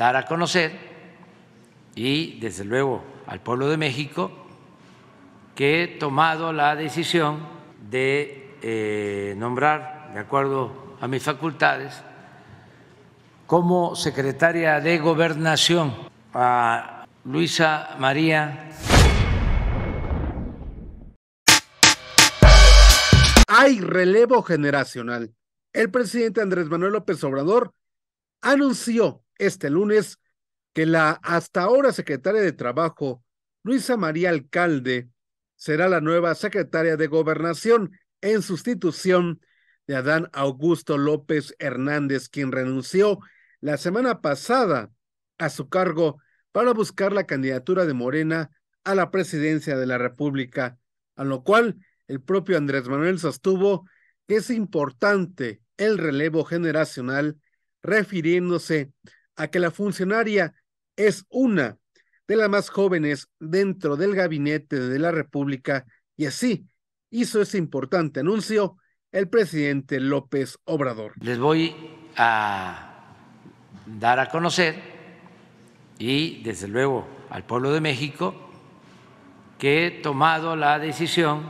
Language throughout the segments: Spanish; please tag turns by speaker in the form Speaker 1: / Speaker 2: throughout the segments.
Speaker 1: dar a conocer y, desde luego, al pueblo de México, que he tomado la decisión de eh, nombrar, de acuerdo a mis facultades, como secretaria de gobernación a Luisa María. Hay relevo
Speaker 2: generacional. El presidente Andrés Manuel López Obrador anunció este lunes que la hasta ahora secretaria de Trabajo, Luisa María Alcalde, será la nueva secretaria de Gobernación en sustitución de Adán Augusto López Hernández, quien renunció la semana pasada a su cargo para buscar la candidatura de Morena a la presidencia de la República, a lo cual el propio Andrés Manuel sostuvo que es importante el relevo generacional, refiriéndose a que la funcionaria es una de las más jóvenes dentro del gabinete de la República y así hizo ese importante anuncio el presidente López Obrador.
Speaker 1: Les voy a dar a conocer y desde luego al pueblo de México que he tomado la decisión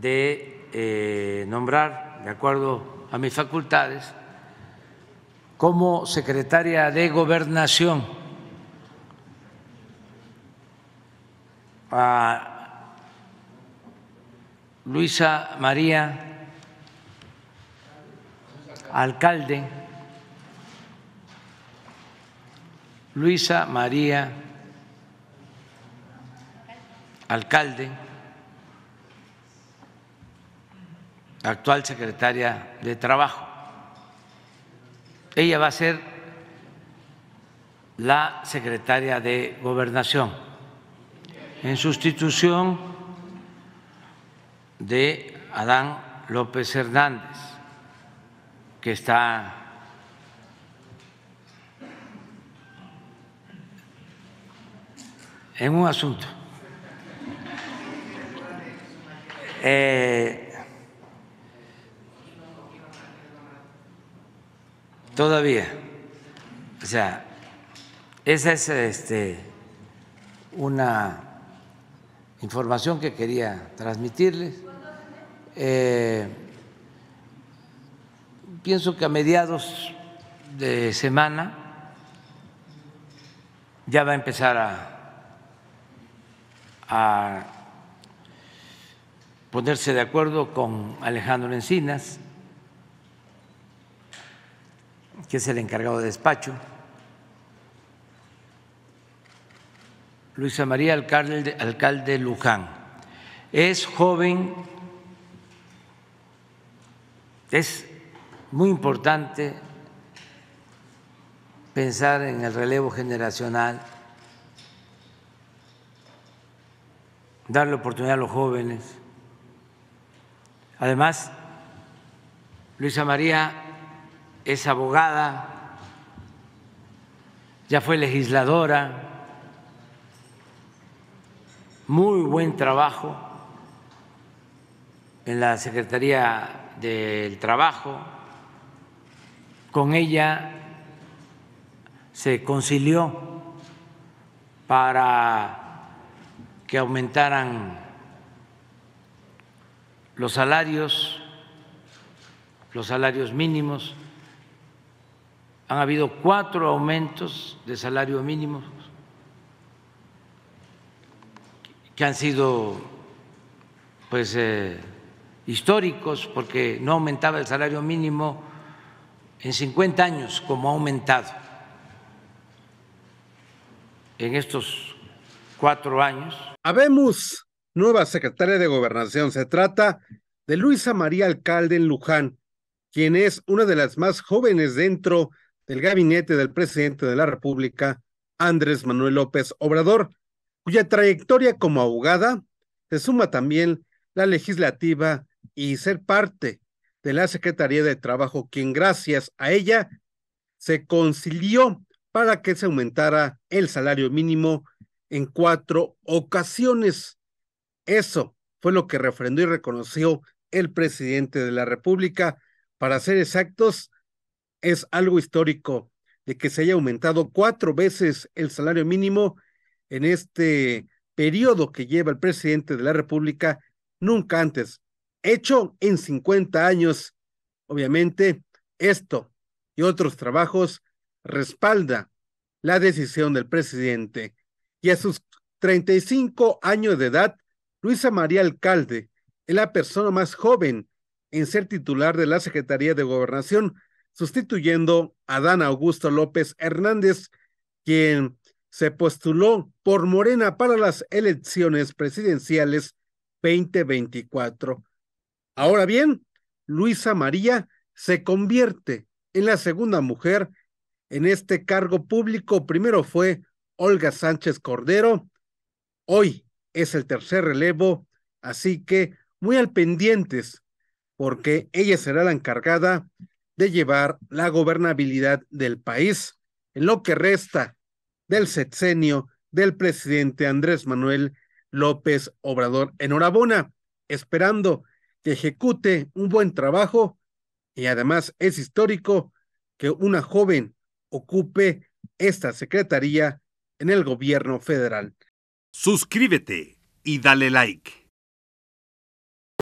Speaker 1: de eh, nombrar, de acuerdo a mis facultades, como secretaria de gobernación a Luisa María, alcalde, Luisa María, alcalde, actual secretaria de Trabajo. Ella va a ser la secretaria de gobernación en sustitución de Adán López Hernández, que está en un asunto. Eh, todavía. O sea, esa es este, una información que quería transmitirles. Eh, pienso que a mediados de semana ya va a empezar a ponerse de acuerdo con Alejandro Encinas que es el encargado de despacho, Luisa María Alcalde, Alcalde Luján. Es joven, es muy importante pensar en el relevo generacional, darle oportunidad a los jóvenes. Además, Luisa María es abogada, ya fue legisladora, muy buen trabajo en la Secretaría del Trabajo. Con ella se concilió para que aumentaran los salarios, los salarios mínimos han habido cuatro aumentos de salario mínimo que han sido pues eh, históricos porque no aumentaba el salario mínimo en 50 años como ha aumentado en estos cuatro años.
Speaker 2: Habemos nueva secretaria de gobernación. Se trata de Luisa María Alcalde en Luján, quien es una de las más jóvenes dentro del gabinete del presidente de la República, Andrés Manuel López Obrador, cuya trayectoria como abogada se suma también la legislativa y ser parte de la Secretaría de Trabajo, quien gracias a ella se concilió para que se aumentara el salario mínimo en cuatro ocasiones. Eso fue lo que refrendó y reconoció el presidente de la República, para ser exactos, es algo histórico de que se haya aumentado cuatro veces el salario mínimo en este periodo que lleva el presidente de la República, nunca antes, hecho en 50 años. Obviamente, esto y otros trabajos respalda la decisión del presidente. Y a sus 35 años de edad, Luisa María Alcalde es la persona más joven en ser titular de la Secretaría de Gobernación sustituyendo a Dan Augusto López Hernández, quien se postuló por Morena para las elecciones presidenciales 2024. Ahora bien, Luisa María se convierte en la segunda mujer en este cargo público. Primero fue Olga Sánchez Cordero. Hoy es el tercer relevo, así que muy al pendientes, porque ella será la encargada de llevar la gobernabilidad del país en lo que resta del sexenio del presidente Andrés Manuel López Obrador. Enhorabuena, esperando que ejecute un buen trabajo y además es histórico que una joven ocupe esta secretaría en el gobierno federal. Suscríbete y dale like.